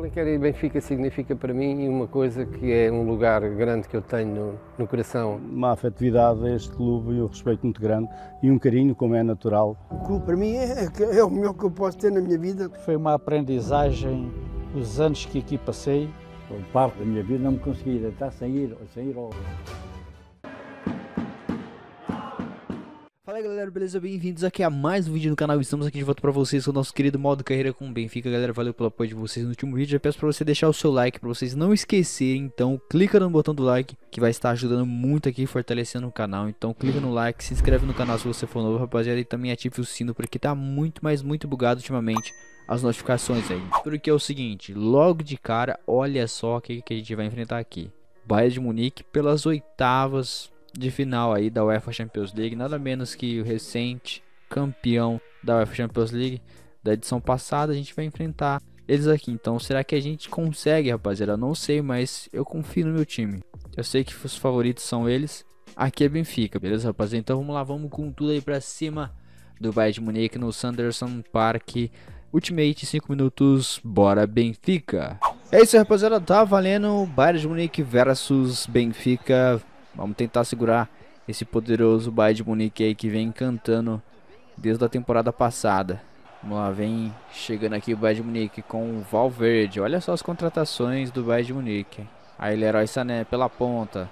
Qualiquer e Benfica significa para mim uma coisa que é um lugar grande que eu tenho no, no coração. Uma afetividade a este clube e um respeito muito grande e um carinho como é natural. O clube para mim é, é, é o melhor que eu posso ter na minha vida. Foi uma aprendizagem os anos que aqui passei. Parte da minha vida não me consegui deitar sem ir, sem ir ao... Fala galera, beleza? Bem-vindos aqui a mais um vídeo no canal. Estamos aqui de volta pra vocês com o nosso querido modo carreira com o Benfica. Galera, valeu pelo apoio de vocês no último vídeo. Já peço pra você deixar o seu like, pra vocês não esquecerem. Então, clica no botão do like, que vai estar ajudando muito aqui, fortalecendo o canal. Então, clica no like, se inscreve no canal se você for novo, rapaziada. E também ative o sino, porque tá muito, mas muito bugado ultimamente as notificações aí. Porque é o seguinte, logo de cara, olha só o que, que a gente vai enfrentar aqui. Bayern de Munique pelas oitavas de final aí da UEFA Champions League, nada menos que o recente campeão da UEFA Champions League da edição passada, a gente vai enfrentar eles aqui. Então, será que a gente consegue, rapaziada? Eu não sei, mas eu confio no meu time. Eu sei que os favoritos são eles. Aqui é Benfica, beleza, rapaziada? Então, vamos lá, vamos com tudo aí para cima do Bayern de Munique no Sanderson Park. Ultimate 5 minutos, bora Benfica. É isso, rapaziada, tá valendo Bayern de Munique versus Benfica Vamos tentar segurar esse poderoso Bayern de Munique aí que vem encantando desde a temporada passada. Vamos lá, vem chegando aqui o Bayern de Munique com o Valverde. Olha só as contratações do Bayern de Munique. Aí Leroy Sané pela ponta.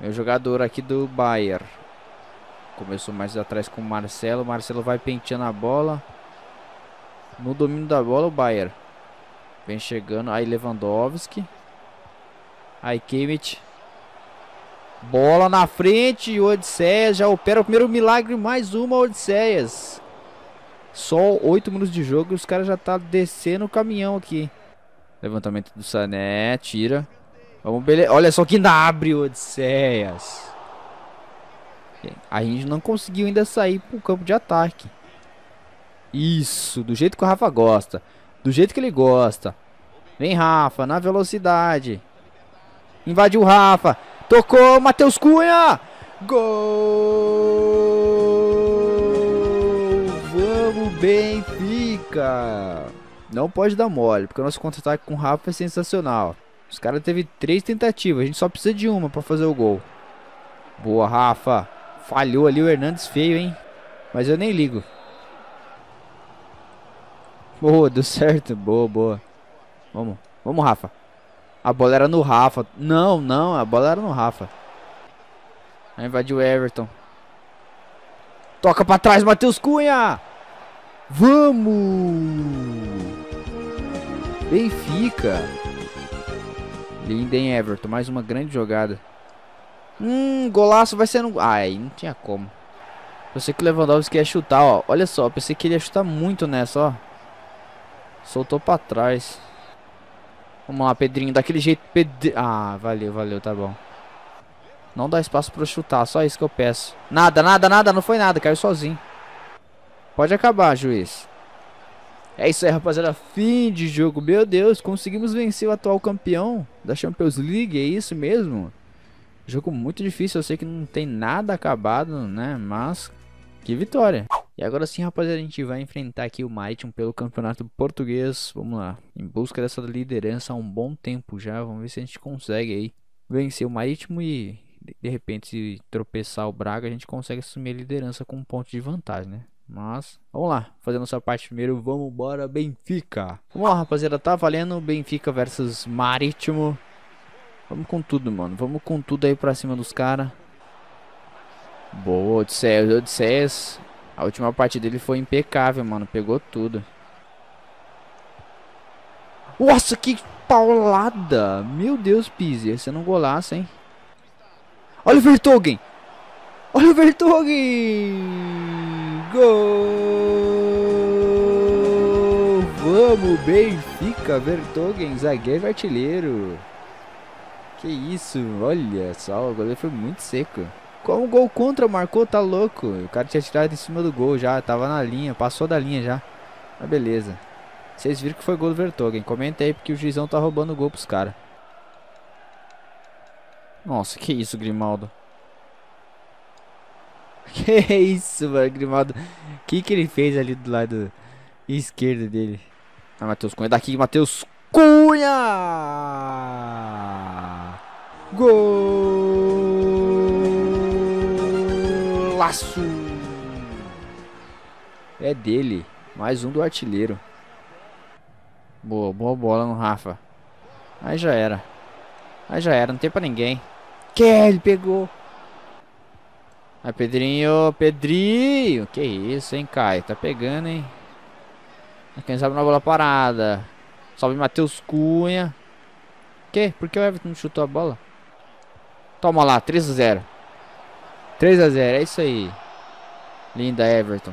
Meu é jogador aqui do Bayern. Começou mais atrás com o Marcelo. Marcelo vai penteando a bola. No domínio da bola o Bayern. Vem chegando. Aí Lewandowski. Aí Kimmich. Bola na frente, Odisseias já opera o primeiro milagre, mais uma Odisseias. Só oito minutos de jogo e os caras já tá descendo o caminhão aqui. Levantamento do Sané, tira. Vamos bele... Olha só que ainda abre Odisseias. A gente não conseguiu ainda sair para o campo de ataque. Isso, do jeito que o Rafa gosta. Do jeito que ele gosta. Vem, Rafa, na velocidade. Invadiu o Rafa. Tocou Matheus Cunha. Gol! Vamos Benfica. Não pode dar mole, porque o nosso contra-ataque com o Rafa é sensacional. Os caras teve três tentativas, a gente só precisa de uma para fazer o gol. Boa, Rafa. Falhou ali o Hernandes feio, hein? Mas eu nem ligo. Boa, deu certo. Boa, boa. Vamos, vamos, Rafa. A bola era no Rafa. Não, não, a bola era no Rafa. Aí invadiu o Everton. Toca pra trás, Matheus Cunha! Vamos! Benfica. Linden Everton, mais uma grande jogada. Hum, golaço vai ser no... Ai, ah, não tinha como. Pensei que o Lewandowski ia chutar, ó. Olha só, pensei que ele ia chutar muito nessa, ó. Soltou pra trás. Vamos lá, Pedrinho. Daquele jeito, Pedrinho. Ah, valeu, valeu, tá bom. Não dá espaço pra eu chutar, só isso que eu peço. Nada, nada, nada, não foi nada, caiu sozinho. Pode acabar, juiz. É isso aí, rapaziada. Fim de jogo. Meu Deus, conseguimos vencer o atual campeão da Champions League. É isso mesmo? Jogo muito difícil. Eu sei que não tem nada acabado, né? Mas que vitória. E agora sim, rapaziada, a gente vai enfrentar aqui o Marítimo pelo Campeonato Português. Vamos lá, em busca dessa liderança há um bom tempo já. Vamos ver se a gente consegue aí vencer o Marítimo e de repente se tropeçar o Braga, a gente consegue assumir a liderança com um ponto de vantagem, né? Mas, vamos lá, fazer nossa parte primeiro, vamos embora, Benfica. Vamos lá, rapaziada, tá valendo Benfica versus Marítimo. Vamos com tudo, mano, vamos com tudo aí pra cima dos caras. Boa, Odisseus, Odisseus. A última partida dele foi impecável, mano. Pegou tudo. Nossa, que paulada! Meu Deus, Pizzi, esse não é golaço, hein? Olha o Vertogen! Olha o Vertogen! Gol! Vamos, Benfica! Vertogen, zagueiro artilheiro. Que isso, olha só, o goleiro foi muito seco. Qual um gol contra marcou, tá louco. O cara tinha tirado em cima do gol já, tava na linha, passou da linha já. Mas beleza. Vocês viram que foi gol do Vertogen. Comenta aí porque o juizão tá roubando o gol pros caras. Nossa, que isso, Grimaldo. Que isso, mano, Grimaldo. O que, que ele fez ali do lado esquerdo dele? Ah, Matheus Cunha. Daqui, Matheus Cunha! Gol! golaço! É dele. Mais um do artilheiro. Boa, boa bola no Rafa. Aí já era. Aí já era, não tem pra ninguém. Que ele pegou. Aí Pedrinho, Pedrinho. Que isso, hein, Caio. Tá pegando, hein. Quem sabe na bola parada. Salve Matheus Cunha. Que? Por que o Everton não chutou a bola? Toma lá, 3 a 0. 3 a 0 é isso aí. Linda Everton.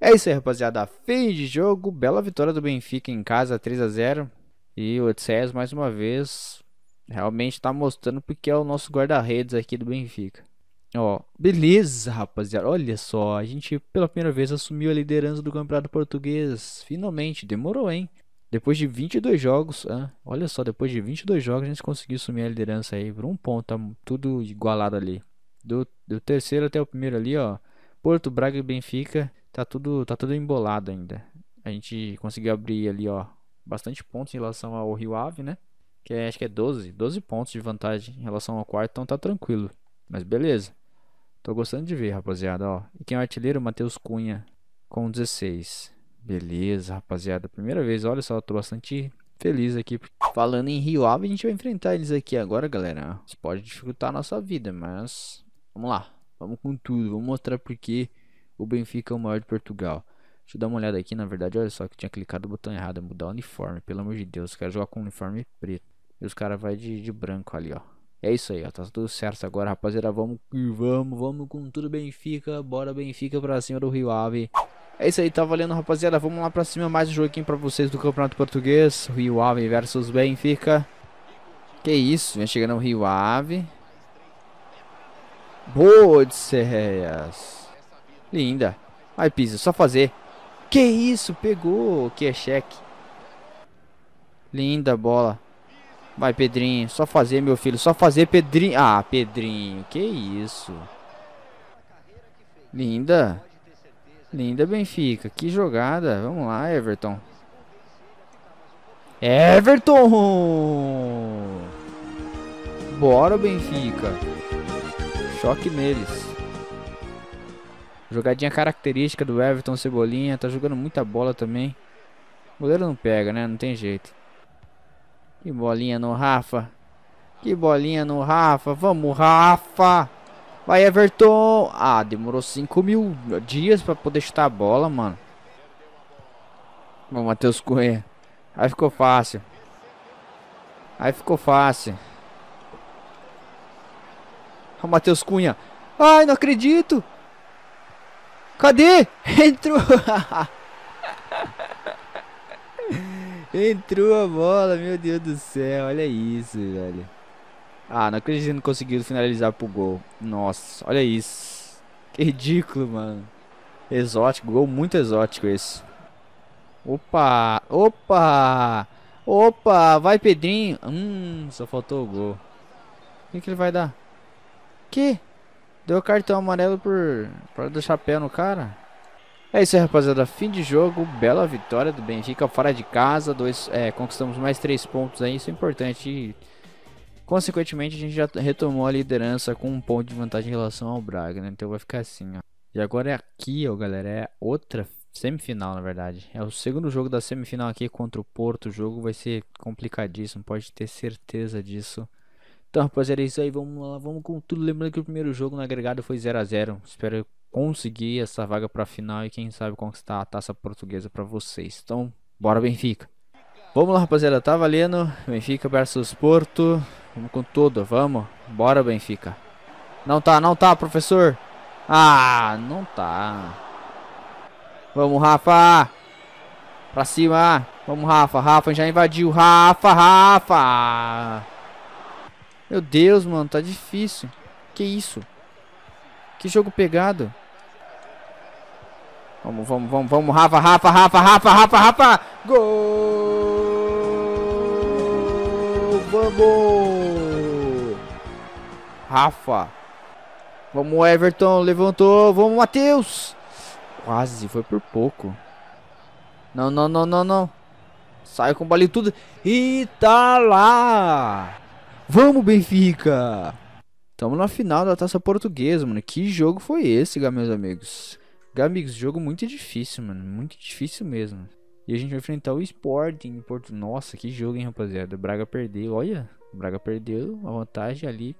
É isso aí, rapaziada. Fim de jogo, bela vitória do Benfica em casa, 3 a 0 E o Odisseias, mais uma vez, realmente está mostrando porque é o nosso guarda-redes aqui do Benfica. Ó, beleza, rapaziada. Olha só, a gente pela primeira vez assumiu a liderança do Campeonato Português. Finalmente, demorou, hein? Depois de 22 jogos, ah, olha só, depois de 22 jogos a gente conseguiu sumir a liderança aí por um ponto, tá tudo igualado ali. Do, do terceiro até o primeiro ali, ó, Porto, Braga e Benfica, tá tudo, tá tudo embolado ainda. A gente conseguiu abrir ali, ó, bastante pontos em relação ao Rio Ave, né? Que é, acho que é 12, 12 pontos de vantagem em relação ao quarto, então tá tranquilo. Mas beleza. Tô gostando de ver, rapaziada, ó. E quem é o artilheiro? Matheus Cunha com 16. Beleza, rapaziada. Primeira vez, olha só, eu tô bastante feliz aqui. Falando em Rio Ave, a gente vai enfrentar eles aqui agora, galera. Isso pode dificultar a nossa vida, mas vamos lá. Vamos com tudo. Vamos mostrar porque o Benfica é o maior de Portugal. Deixa eu dar uma olhada aqui, na verdade, olha só que tinha clicado o botão errado, é mudar o uniforme, pelo amor de Deus, os caras jogam com uniforme preto. E os caras vai de, de, branco ali, ó. É isso aí, ó, tá tudo certo agora, rapaziada, vamos e vamos, vamos com tudo Benfica, bora Benfica pra cima do Rio Ave. É isso aí, tá valendo, rapaziada. Vamos lá pra cima, mais um joguinho pra vocês do Campeonato Português. Rio Ave versus Benfica. Que isso, vem chegando o Rio Ave. Boa de Serreias. Linda. Vai, Pisa, só fazer. Que isso, pegou. Que é cheque. Linda bola. Vai, Pedrinho. Só fazer, meu filho. Só fazer, Pedrinho. Ah, Pedrinho. Que isso. Linda. Linda Benfica. Que jogada. Vamos lá, Everton. Everton! Bora, Benfica. Choque neles. Jogadinha característica do Everton Cebolinha. Tá jogando muita bola também. O goleiro não pega, né? Não tem jeito. Que bolinha no Rafa. Que bolinha no Rafa. Vamos, Rafa! Vai Everton. Ah, demorou 5 mil dias pra poder chutar a bola, mano. Bom, Matheus Cunha. Aí ficou fácil. Aí ficou fácil. O Matheus Cunha. Ai, não acredito. Cadê? Entrou. Entrou a bola, meu Deus do céu. Olha isso, velho. Ah, não acredito que não conseguiram finalizar pro gol. Nossa, olha isso. Que ridículo, mano. Exótico, gol muito exótico esse. Opa, opa, opa, vai Pedrinho. Hum, só faltou o gol. O que, que ele vai dar? Que? Deu cartão amarelo por, por dar chapéu no cara? É isso aí, rapaziada. Fim de jogo. Bela vitória do Benfica fora de casa. Dois, é, conquistamos mais três pontos aí. Isso é importante. Consequentemente, a gente já retomou a liderança com um ponto de vantagem em relação ao Braga, né? Então vai ficar assim, ó. E agora é aqui, ó, galera, é outra semifinal, na verdade. É o segundo jogo da semifinal aqui contra o Porto. O jogo vai ser complicadíssimo, pode ter certeza disso. Então, rapaziada, é isso aí. Vamos lá, vamos com tudo. Lembrando que o primeiro jogo no agregado foi 0 a 0 Espero conseguir essa vaga para a final e quem sabe conquistar a taça portuguesa para vocês. Então, bora Benfica. Vamos lá, rapaziada. Tá valendo. Benfica versus Porto. Vamos com tudo, vamos. Bora, Benfica. Não tá, não tá, professor. Ah, não tá. Vamos, Rafa. Pra cima. Vamos, Rafa. Rafa já invadiu. Rafa, Rafa. Meu Deus, mano. Tá difícil. Que isso? Que jogo pegado. Vamos, vamos, vamos, vamos. Rafa, Rafa, Rafa, Rafa, Rafa, Rafa. Gol. Vamos. Rafa. Vamos, Everton. Levantou. Vamos, Matheus. Quase, foi por pouco. Não, não, não, não, não. Sai com bola e tudo. E tá lá. Vamos, Benfica. Tamo na final da Taça Portuguesa, mano. Que jogo foi esse, meus amigos? Amigos, jogo muito difícil, mano. Muito difícil mesmo. E a gente vai enfrentar o Sporting Porto. Nossa, que jogo, hein, rapaziada. O Braga perdeu, olha. O Braga perdeu a vantagem ali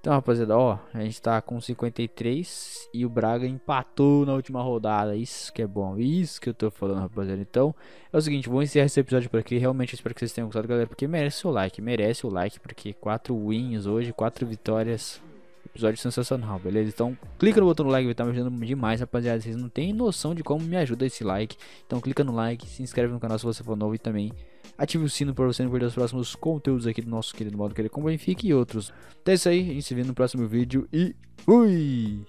então, rapaziada, ó, a gente tá com 53 e o Braga empatou na última rodada. Isso que é bom, isso que eu tô falando, rapaziada. Então, é o seguinte, vou encerrar esse episódio por aqui. Realmente, espero que vocês tenham gostado, galera, porque merece o like, merece o like, porque 4 wins hoje, 4 vitórias. Episódio sensacional, beleza? Então, clica no botão do like, vai estar tá me ajudando demais, rapaziada. Vocês não têm noção de como me ajuda esse like. Então, clica no like, se inscreve no canal se você for novo e também Ative o sino para você não perder os próximos conteúdos aqui do nosso querido modo que ele com Benfica e outros. Até então é isso aí, a gente se vê no próximo vídeo e fui!